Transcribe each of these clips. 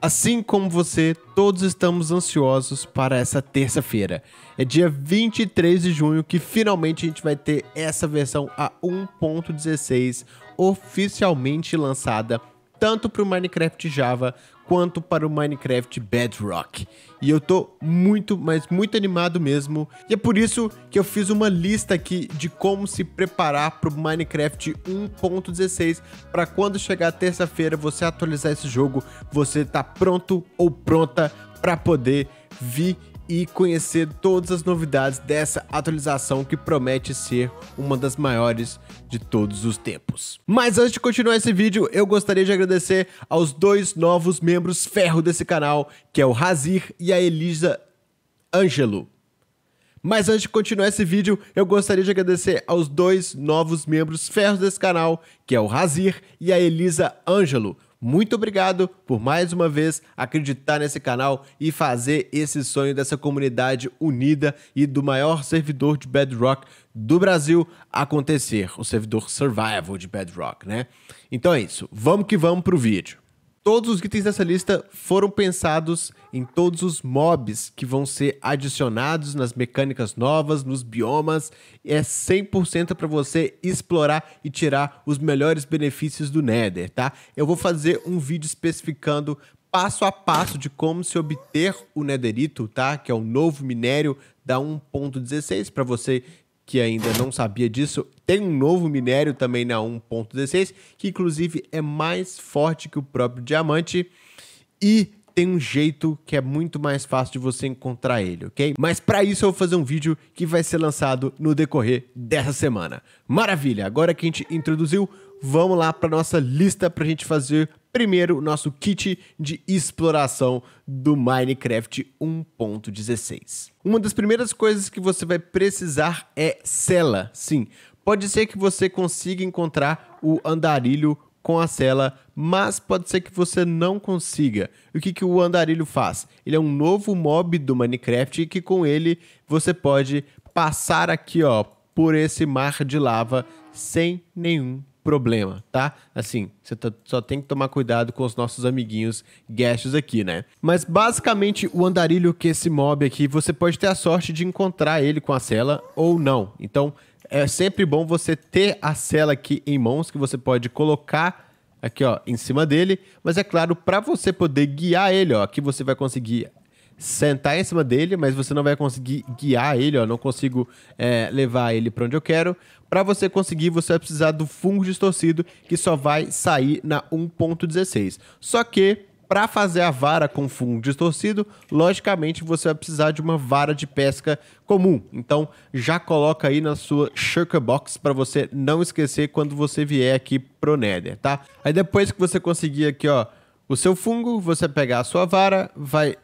Assim como você, todos estamos ansiosos para essa terça-feira. É dia 23 de junho que finalmente a gente vai ter essa versão a 1.16 oficialmente lançada tanto para o Minecraft Java quanto para o Minecraft Bedrock. E eu tô muito, mas muito animado mesmo. E é por isso que eu fiz uma lista aqui de como se preparar para o Minecraft 1.16 para quando chegar terça-feira você atualizar esse jogo, você tá pronto ou pronta para poder vir e conhecer todas as novidades dessa atualização que promete ser uma das maiores de todos os tempos. Mas antes de continuar esse vídeo, eu gostaria de agradecer aos dois novos membros ferro desse canal, que é o Razir e a Elisa Ângelo. Mas antes de continuar esse vídeo, eu gostaria de agradecer aos dois novos membros ferros desse canal, que é o Razir e a Elisa Ângelo. Muito obrigado por mais uma vez acreditar nesse canal e fazer esse sonho dessa comunidade unida e do maior servidor de Bedrock do Brasil acontecer, o servidor Survival de Bedrock, né? Então é isso, vamos que vamos pro vídeo. Todos os itens dessa lista foram pensados em todos os mobs que vão ser adicionados nas mecânicas novas, nos biomas. É 100% para você explorar e tirar os melhores benefícios do Nether, tá? Eu vou fazer um vídeo especificando passo a passo de como se obter o netherito, tá? Que é o novo minério da 1.16 para você que ainda não sabia disso, tem um novo minério também na 1.16, que inclusive é mais forte que o próprio diamante e tem um jeito que é muito mais fácil de você encontrar ele, ok? Mas para isso eu vou fazer um vídeo que vai ser lançado no decorrer dessa semana. Maravilha! Agora que a gente introduziu, vamos lá para nossa lista para a gente fazer primeiro nosso kit de exploração do Minecraft 1.16. Uma das primeiras coisas que você vai precisar é cela. Sim, pode ser que você consiga encontrar o andarilho com a cela, mas pode ser que você não consiga. O que, que o andarilho faz? Ele é um novo mob do Minecraft que com ele você pode passar aqui ó, por esse mar de lava sem nenhum problema, tá? Assim, você tá, só tem que tomar cuidado com os nossos amiguinhos guests aqui, né? Mas basicamente o andarilho que esse mob aqui, você pode ter a sorte de encontrar ele com a cela ou não. Então, é sempre bom você ter a cela aqui em mãos que você pode colocar aqui ó, em cima dele, mas é claro, para você poder guiar ele, ó, aqui você vai conseguir sentar em cima dele, mas você não vai conseguir guiar ele, ó, não consigo é, levar ele para onde eu quero. Para você conseguir, você vai precisar do fungo distorcido, que só vai sair na 1.16. Só que para fazer a vara com fungo distorcido, logicamente você vai precisar de uma vara de pesca comum. Então, já coloca aí na sua shirker box para você não esquecer quando você vier aqui pro Nether, tá? Aí depois que você conseguir aqui, ó, o seu fungo, você pegar a sua vara, vai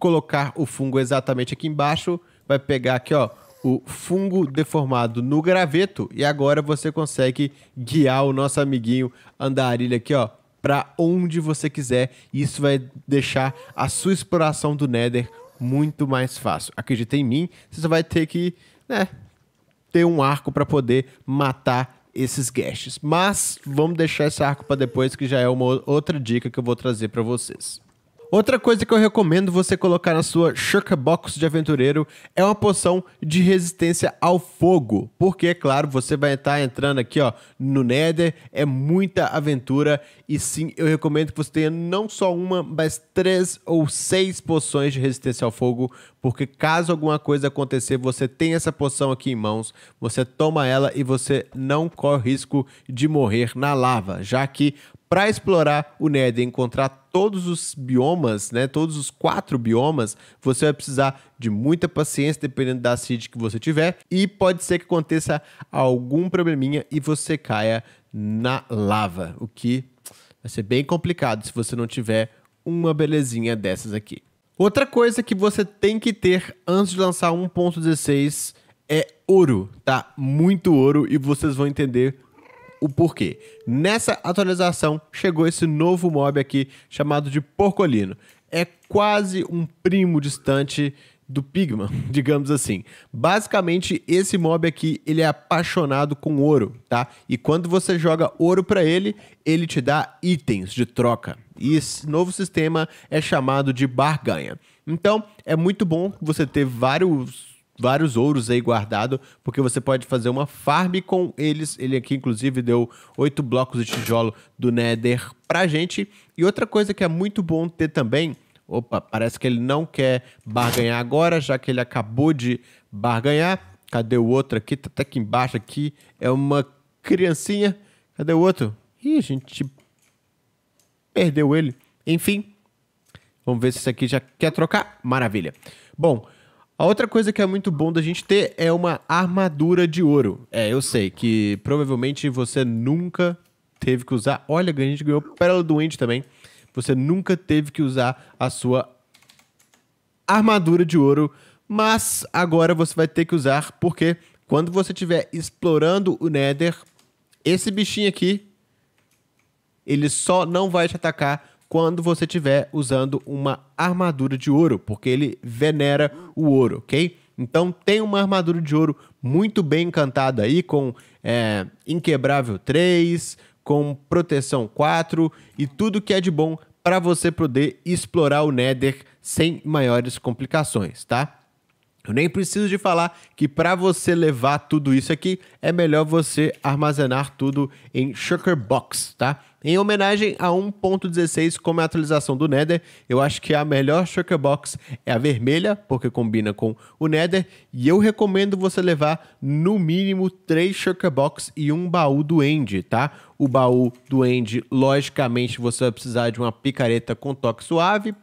colocar o fungo exatamente aqui embaixo, vai pegar aqui, ó, o fungo deformado no graveto e agora você consegue guiar o nosso amiguinho andarilha aqui, ó, para onde você quiser. Isso vai deixar a sua exploração do Nether muito mais fácil. Acredita em mim, você só vai ter que, né, ter um arco para poder matar esses guests. Mas vamos deixar esse arco para depois, que já é uma outra dica que eu vou trazer para vocês. Outra coisa que eu recomendo você colocar na sua Shurker Box de aventureiro é uma poção de resistência ao fogo, porque, é claro, você vai estar tá entrando aqui ó, no Nether, é muita aventura e sim, eu recomendo que você tenha não só uma, mas três ou seis poções de resistência ao fogo, porque caso alguma coisa acontecer, você tem essa poção aqui em mãos, você toma ela e você não corre risco de morrer na lava, já que para explorar o Nether e encontrar todos os biomas, né, todos os quatro biomas, você vai precisar de muita paciência, dependendo da seed que você tiver, e pode ser que aconteça algum probleminha e você caia na lava, o que vai ser bem complicado se você não tiver uma belezinha dessas aqui. Outra coisa que você tem que ter antes de lançar 1.16 é ouro, tá? Muito ouro e vocês vão entender o porquê. Nessa atualização chegou esse novo mob aqui chamado de Porcolino. É quase um primo distante do Pigma, digamos assim. Basicamente, esse mob aqui, ele é apaixonado com ouro, tá? E quando você joga ouro para ele, ele te dá itens de troca. E esse novo sistema é chamado de barganha. Então, é muito bom você ter vários vários ouros aí guardado, porque você pode fazer uma farm com eles. Ele aqui, inclusive, deu oito blocos de tijolo do Nether pra gente. E outra coisa que é muito bom ter também. Opa, parece que ele não quer barganhar agora, já que ele acabou de barganhar. Cadê o outro aqui? Tá até aqui embaixo aqui. É uma criancinha. Cadê o outro? Ih, a gente perdeu ele. Enfim, vamos ver se esse aqui já quer trocar. Maravilha. Bom, a outra coisa que é muito bom da gente ter é uma armadura de ouro. É, eu sei que provavelmente você nunca teve que usar. Olha, a gente ganhou Pérola Doente também. Você nunca teve que usar a sua armadura de ouro, mas agora você vai ter que usar porque quando você estiver explorando o Nether, esse bichinho aqui, ele só não vai te atacar quando você estiver usando uma armadura de ouro, porque ele venera o ouro, ok? Então tem uma armadura de ouro muito bem encantada aí, com é, Inquebrável 3, com Proteção 4 e tudo que é de bom para você poder explorar o Nether sem maiores complicações, tá? Eu nem preciso de falar que para você levar tudo isso aqui, é melhor você armazenar tudo em Shulker Box, tá? Em homenagem a 1.16, como é a atualização do Nether, eu acho que a melhor Shulker Box é a vermelha, porque combina com o Nether, e eu recomendo você levar no mínimo 3 Shulker Box e um baú do End, tá? O baú do End, logicamente, você vai precisar de uma picareta com toque suave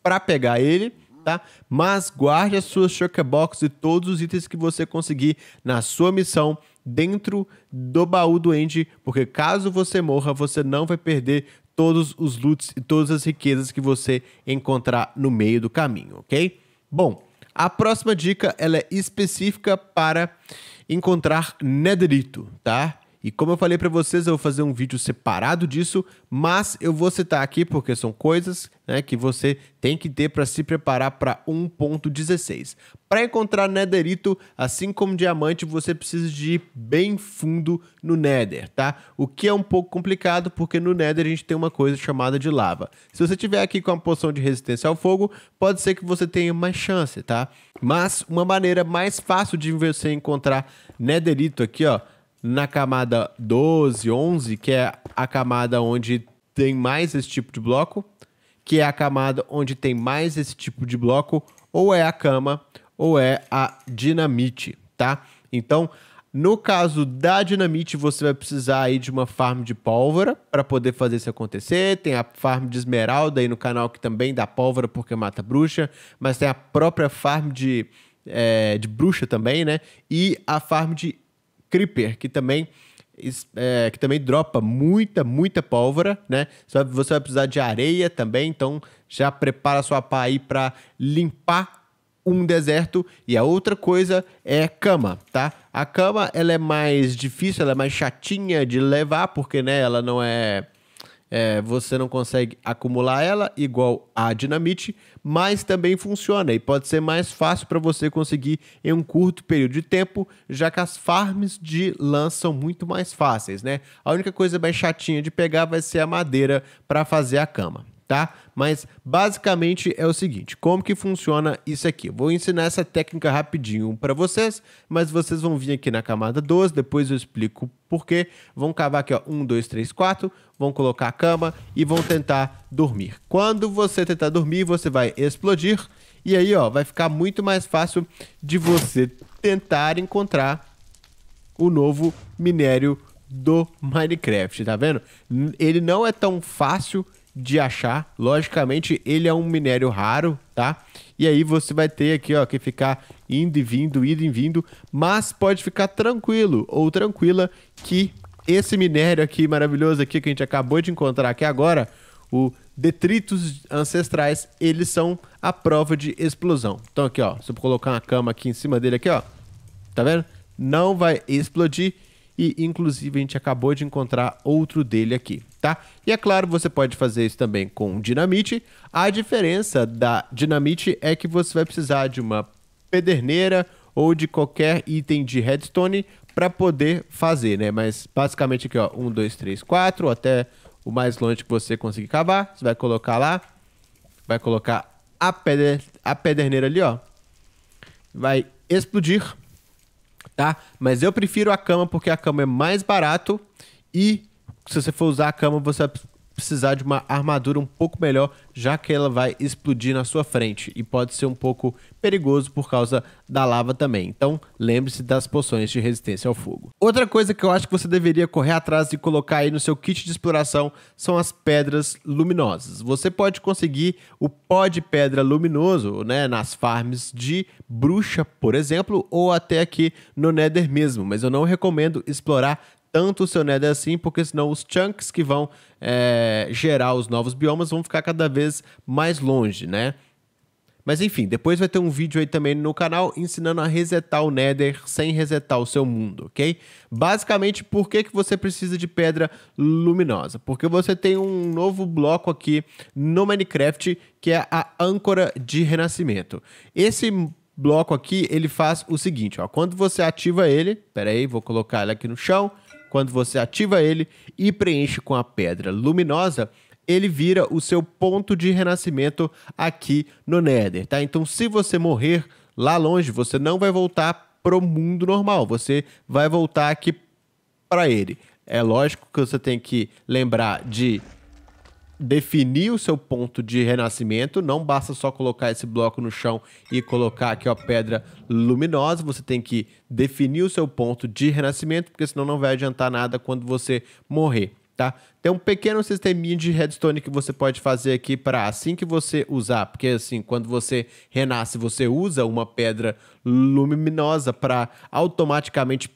para pegar ele. Tá? Mas guarde as suas Shulker Box e todos os itens que você conseguir na sua missão dentro do baú do End, porque caso você morra, você não vai perder todos os loots e todas as riquezas que você encontrar no meio do caminho, ok? Bom, a próxima dica ela é específica para encontrar nederito, tá? E como eu falei para vocês, eu vou fazer um vídeo separado disso, mas eu vou citar aqui porque são coisas né, que você tem que ter para se preparar para 1.16. Para encontrar netherito, assim como diamante, você precisa de ir bem fundo no nether, tá? O que é um pouco complicado porque no nether a gente tem uma coisa chamada de lava. Se você tiver aqui com uma poção de resistência ao fogo, pode ser que você tenha mais chance, tá? Mas uma maneira mais fácil de você encontrar netherito aqui, ó, na camada 12, 11, que é a camada onde tem mais esse tipo de bloco, que é a camada onde tem mais esse tipo de bloco, ou é a cama, ou é a dinamite, tá? Então, no caso da dinamite, você vai precisar aí de uma farm de pólvora para poder fazer isso acontecer. Tem a farm de esmeralda aí no canal que também dá pólvora porque mata bruxa, mas tem a própria farm de, é, de bruxa também, né? E a farm de Creeper, que também é, que também dropa muita, muita pólvora, né? Você vai precisar de areia também, então já prepara sua pá aí para limpar um deserto. E a outra coisa é cama, tá? A cama ela é mais difícil, ela é mais chatinha de levar, porque né, ela não é é, você não consegue acumular ela igual a dinamite, mas também funciona e pode ser mais fácil para você conseguir em um curto período de tempo, já que as farms de lã são muito mais fáceis, né? A única coisa mais chatinha de pegar vai ser a madeira para fazer a cama tá? Mas basicamente é o seguinte, como que funciona isso aqui? Vou ensinar essa técnica rapidinho para vocês, mas vocês vão vir aqui na camada 12, depois eu explico porquê. Vão cavar aqui, ó, 1, 2, 3, 4, vão colocar a cama e vão tentar dormir. Quando você tentar dormir, você vai explodir e aí, ó, vai ficar muito mais fácil de você tentar encontrar o novo minério do Minecraft, tá vendo? Ele não é tão fácil de achar. Logicamente, ele é um minério raro, tá? E aí você vai ter aqui, ó, que ficar indo e vindo, indo e vindo, mas pode ficar tranquilo ou tranquila que esse minério aqui maravilhoso aqui que a gente acabou de encontrar aqui agora, o detritos ancestrais, eles são a prova de explosão. Então aqui, ó, se eu colocar uma cama aqui em cima dele aqui, ó, tá vendo? Não vai explodir e inclusive a gente acabou de encontrar outro dele aqui tá? E é claro, você pode fazer isso também com dinamite. A diferença da dinamite é que você vai precisar de uma pederneira ou de qualquer item de redstone para poder fazer, né? Mas basicamente aqui, ó, 1, 2, 3, 4, até o mais longe que você conseguir cavar. Você vai colocar lá, vai colocar a, peder, a pederneira ali, ó. Vai explodir, tá? Mas eu prefiro a cama porque a cama é mais barato e se você for usar a cama, você vai precisar de uma armadura um pouco melhor, já que ela vai explodir na sua frente e pode ser um pouco perigoso por causa da lava também. Então, lembre-se das poções de resistência ao fogo. Outra coisa que eu acho que você deveria correr atrás e colocar aí no seu kit de exploração são as pedras luminosas. Você pode conseguir o pó de pedra luminoso, né, nas farms de bruxa, por exemplo, ou até aqui no Nether mesmo, mas eu não recomendo explorar tanto o seu Nether é assim, porque senão os chunks que vão é, gerar os novos biomas vão ficar cada vez mais longe, né? Mas enfim, depois vai ter um vídeo aí também no canal ensinando a resetar o Nether sem resetar o seu mundo, ok? Basicamente, por que, que você precisa de pedra luminosa? Porque você tem um novo bloco aqui no Minecraft que é a âncora de renascimento. Esse bloco aqui, ele faz o seguinte, ó, quando você ativa ele, peraí, vou colocar ele aqui no chão, quando você ativa ele e preenche com a pedra luminosa, ele vira o seu ponto de renascimento aqui no Nether, tá? Então, se você morrer lá longe, você não vai voltar pro mundo normal, você vai voltar aqui para ele. É lógico que você tem que lembrar de definir o seu ponto de renascimento. Não basta só colocar esse bloco no chão e colocar aqui a pedra luminosa. Você tem que definir o seu ponto de renascimento, porque senão não vai adiantar nada quando você morrer. Tá? Tem um pequeno sisteminha de redstone que você pode fazer aqui para assim que você usar, porque assim, quando você renasce, você usa uma pedra luminosa para automaticamente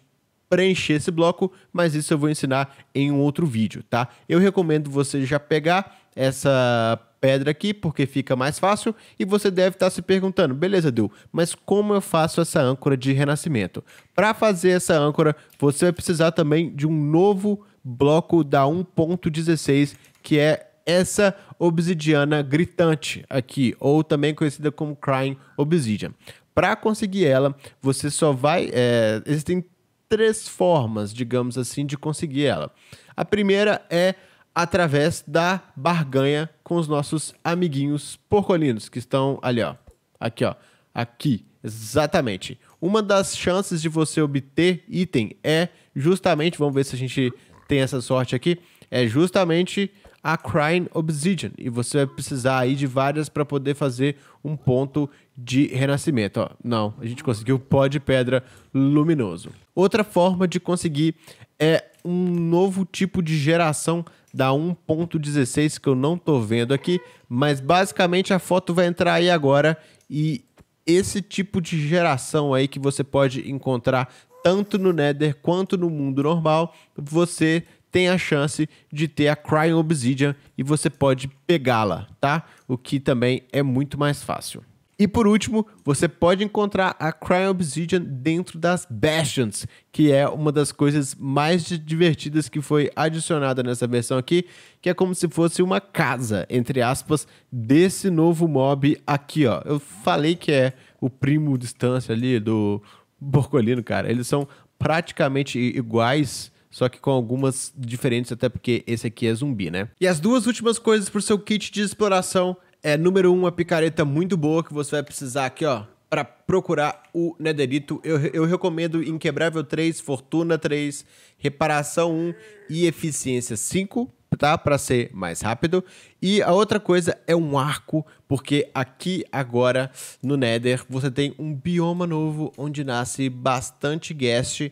preencher esse bloco, mas isso eu vou ensinar em um outro vídeo, tá? Eu recomendo você já pegar essa pedra aqui, porque fica mais fácil, e você deve estar tá se perguntando, beleza, deu? mas como eu faço essa âncora de renascimento? Para fazer essa âncora, você vai precisar também de um novo bloco da 1.16, que é essa obsidiana gritante aqui, ou também conhecida como Crying Obsidian. Para conseguir ela, você só vai. É, existem três formas, digamos assim, de conseguir ela. A primeira é através da barganha com os nossos amiguinhos porcolinos, que estão ali, ó. Aqui, ó. Aqui, exatamente. Uma das chances de você obter item é justamente, vamos ver se a gente tem essa sorte aqui, é justamente a Crying Obsidian. E você vai precisar aí de várias para poder fazer um ponto de renascimento. Ó, não, a gente conseguiu pó de pedra luminoso. Outra forma de conseguir é um novo tipo de geração da 1.16 que eu não tô vendo aqui, mas basicamente a foto vai entrar aí agora e esse tipo de geração aí que você pode encontrar tanto no Nether quanto no mundo normal, você tem a chance de ter a Crying Obsidian e você pode pegá-la, tá? O que também é muito mais fácil. E por último, você pode encontrar a Cryo Obsidian dentro das Bastions, que é uma das coisas mais divertidas que foi adicionada nessa versão aqui, que é como se fosse uma casa, entre aspas, desse novo mob aqui, ó. Eu falei que é o primo distância ali do Borcolino, cara. Eles são praticamente iguais só que com algumas diferentes, até porque esse aqui é zumbi, né? E as duas últimas coisas pro seu kit de exploração é, número um, uma picareta muito boa que você vai precisar aqui, ó, para procurar o Nederito. Eu, eu recomendo Inquebrável 3, Fortuna 3, Reparação 1 e Eficiência 5 tá? Para ser mais rápido. E a outra coisa é um arco, porque aqui agora no Nether você tem um bioma novo onde nasce bastante guest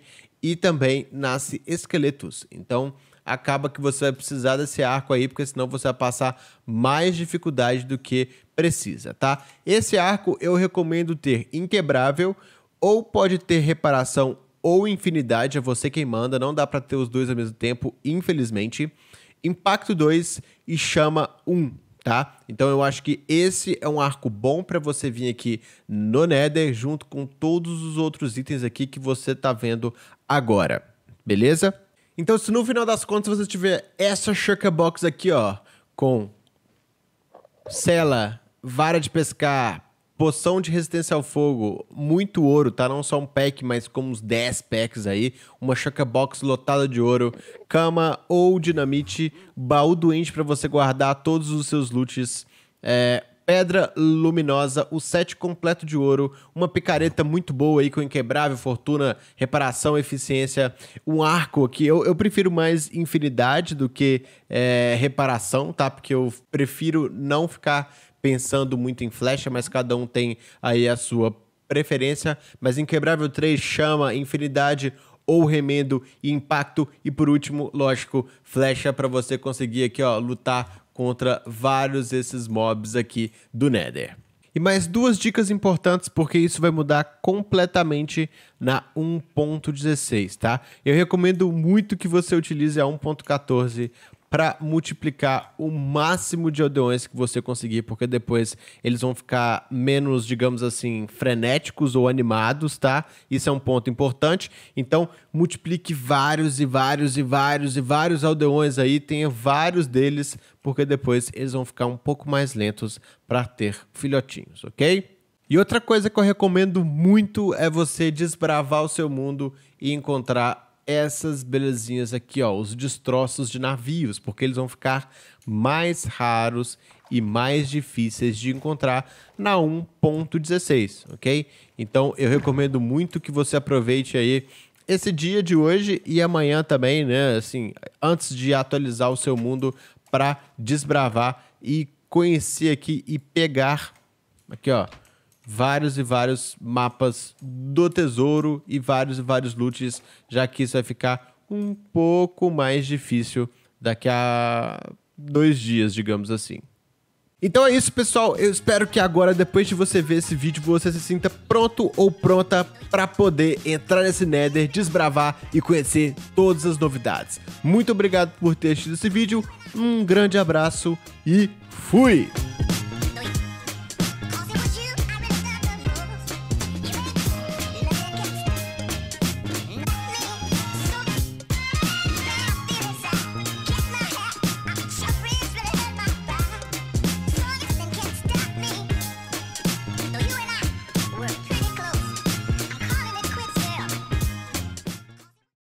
e também nasce esqueletos. Então acaba que você vai precisar desse arco aí, porque senão você vai passar mais dificuldade do que precisa, tá? Esse arco eu recomendo ter inquebrável ou pode ter reparação ou infinidade, é você quem manda, não dá para ter os dois ao mesmo tempo, infelizmente. Impacto 2 e chama 1. Um tá? Então eu acho que esse é um arco bom para você vir aqui no Nether junto com todos os outros itens aqui que você tá vendo agora, beleza? Então se no final das contas você tiver essa Shulker Box aqui, ó, com cela, vara de pescar, Poção de resistência ao fogo, muito ouro, tá? Não só um pack, mas como uns 10 packs aí. Uma box lotada de ouro, cama ou dinamite, baú doente para você guardar todos os seus lutes, é, pedra luminosa, o set completo de ouro, uma picareta muito boa aí com inquebrável, fortuna, reparação, eficiência, um arco aqui. Eu, eu prefiro mais infinidade do que é, reparação, tá? Porque eu prefiro não ficar pensando muito em flecha, mas cada um tem aí a sua preferência. Mas Inquebrável 3 chama Infinidade ou Remendo e Impacto. E por último, lógico, flecha para você conseguir aqui, ó, lutar contra vários desses mobs aqui do Nether. E mais duas dicas importantes, porque isso vai mudar completamente na 1.16, tá? Eu recomendo muito que você utilize a 1.14 para multiplicar o máximo de aldeões que você conseguir, porque depois eles vão ficar menos, digamos assim, frenéticos ou animados, tá? Isso é um ponto importante. Então, multiplique vários e vários e vários e vários aldeões aí, tenha vários deles, porque depois eles vão ficar um pouco mais lentos para ter filhotinhos, ok? E outra coisa que eu recomendo muito é você desbravar o seu mundo e encontrar essas belezinhas aqui, ó, os destroços de navios, porque eles vão ficar mais raros e mais difíceis de encontrar na 1.16, ok? Então eu recomendo muito que você aproveite aí esse dia de hoje e amanhã também, né? Assim, antes de atualizar o seu mundo para desbravar e conhecer aqui e pegar aqui, ó vários e vários mapas do tesouro e vários e vários loots, já que isso vai ficar um pouco mais difícil daqui a dois dias, digamos assim. Então é isso, pessoal. Eu espero que agora, depois de você ver esse vídeo, você se sinta pronto ou pronta para poder entrar nesse Nether, desbravar e conhecer todas as novidades. Muito obrigado por ter assistido esse vídeo, um grande abraço e fui!